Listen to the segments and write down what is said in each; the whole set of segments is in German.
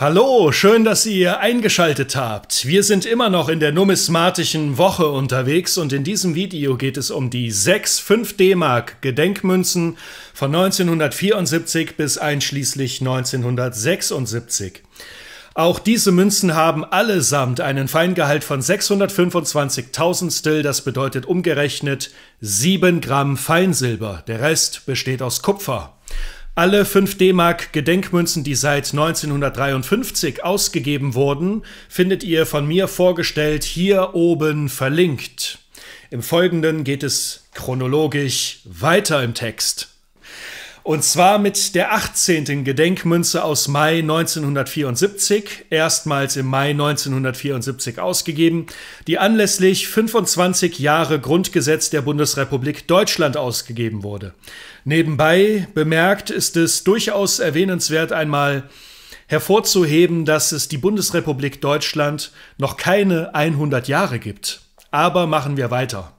Hallo, schön, dass ihr eingeschaltet habt. Wir sind immer noch in der numismatischen Woche unterwegs und in diesem Video geht es um die sechs 5D-Mark Gedenkmünzen von 1974 bis einschließlich 1976. Auch diese Münzen haben allesamt einen Feingehalt von 625.000 Tausendstel, das bedeutet umgerechnet 7 Gramm Feinsilber. Der Rest besteht aus Kupfer. Alle 5 D-Mark Gedenkmünzen, die seit 1953 ausgegeben wurden, findet ihr von mir vorgestellt hier oben verlinkt. Im Folgenden geht es chronologisch weiter im Text. Und zwar mit der 18. Gedenkmünze aus Mai 1974, erstmals im Mai 1974 ausgegeben, die anlässlich 25 Jahre Grundgesetz der Bundesrepublik Deutschland ausgegeben wurde. Nebenbei bemerkt ist es durchaus erwähnenswert einmal, hervorzuheben, dass es die Bundesrepublik Deutschland noch keine 100 Jahre gibt. Aber machen wir weiter.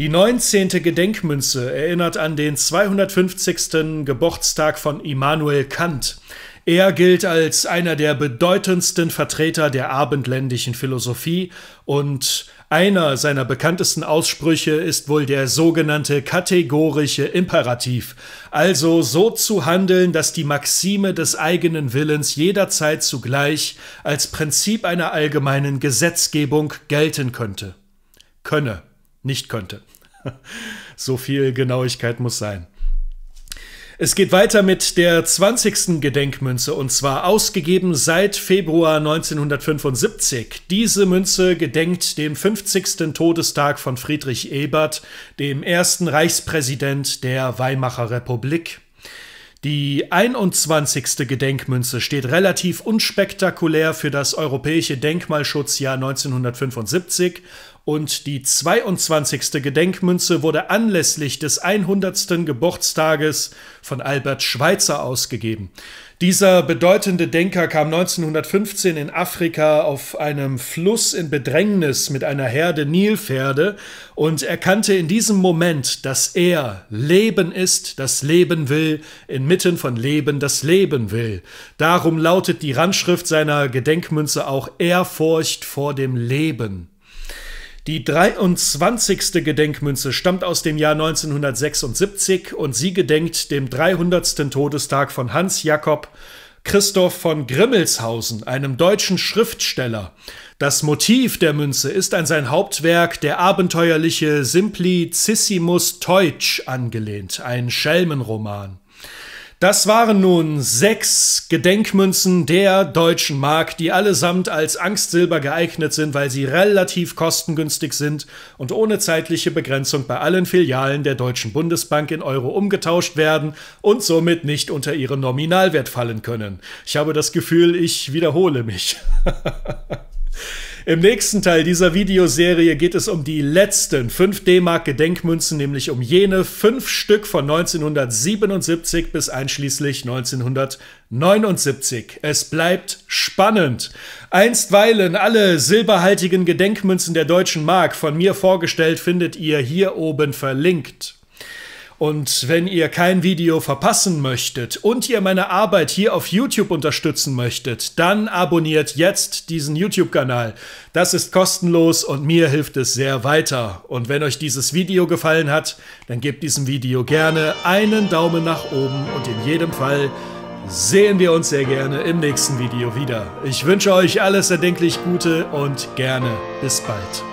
Die 19. Gedenkmünze erinnert an den 250. Geburtstag von Immanuel Kant. Er gilt als einer der bedeutendsten Vertreter der abendländischen Philosophie und einer seiner bekanntesten Aussprüche ist wohl der sogenannte kategorische Imperativ, also so zu handeln, dass die Maxime des eigenen Willens jederzeit zugleich als Prinzip einer allgemeinen Gesetzgebung gelten könnte. Könne nicht könnte. so viel Genauigkeit muss sein. Es geht weiter mit der 20. Gedenkmünze und zwar ausgegeben seit Februar 1975. Diese Münze gedenkt dem 50. Todestag von Friedrich Ebert, dem ersten Reichspräsident der Weimarer Republik. Die 21. Gedenkmünze steht relativ unspektakulär für das Europäische Denkmalschutzjahr 1975 und die 22. Gedenkmünze wurde anlässlich des 100. Geburtstages von Albert Schweitzer ausgegeben. Dieser bedeutende Denker kam 1915 in Afrika auf einem Fluss in Bedrängnis mit einer Herde Nilpferde und erkannte in diesem Moment, dass er Leben ist, das Leben will, in mitten von Leben das Leben will. Darum lautet die Randschrift seiner Gedenkmünze auch Ehrfurcht vor dem Leben. Die 23. Gedenkmünze stammt aus dem Jahr 1976 und sie gedenkt dem 300. Todestag von Hans Jakob Christoph von Grimmelshausen, einem deutschen Schriftsteller. Das Motiv der Münze ist an sein Hauptwerk der abenteuerliche Simplicissimus Teutsch angelehnt, ein Schelmenroman. Das waren nun sechs Gedenkmünzen der deutschen Mark, die allesamt als Angstsilber geeignet sind, weil sie relativ kostengünstig sind und ohne zeitliche Begrenzung bei allen Filialen der Deutschen Bundesbank in Euro umgetauscht werden und somit nicht unter ihren Nominalwert fallen können. Ich habe das Gefühl, ich wiederhole mich. Im nächsten Teil dieser Videoserie geht es um die letzten 5 D-Mark Gedenkmünzen, nämlich um jene 5 Stück von 1977 bis einschließlich 1979. Es bleibt spannend. Einstweilen alle silberhaltigen Gedenkmünzen der deutschen Mark von mir vorgestellt findet ihr hier oben verlinkt. Und wenn ihr kein Video verpassen möchtet und ihr meine Arbeit hier auf YouTube unterstützen möchtet, dann abonniert jetzt diesen YouTube-Kanal. Das ist kostenlos und mir hilft es sehr weiter. Und wenn euch dieses Video gefallen hat, dann gebt diesem Video gerne einen Daumen nach oben und in jedem Fall sehen wir uns sehr gerne im nächsten Video wieder. Ich wünsche euch alles erdenklich Gute und gerne bis bald.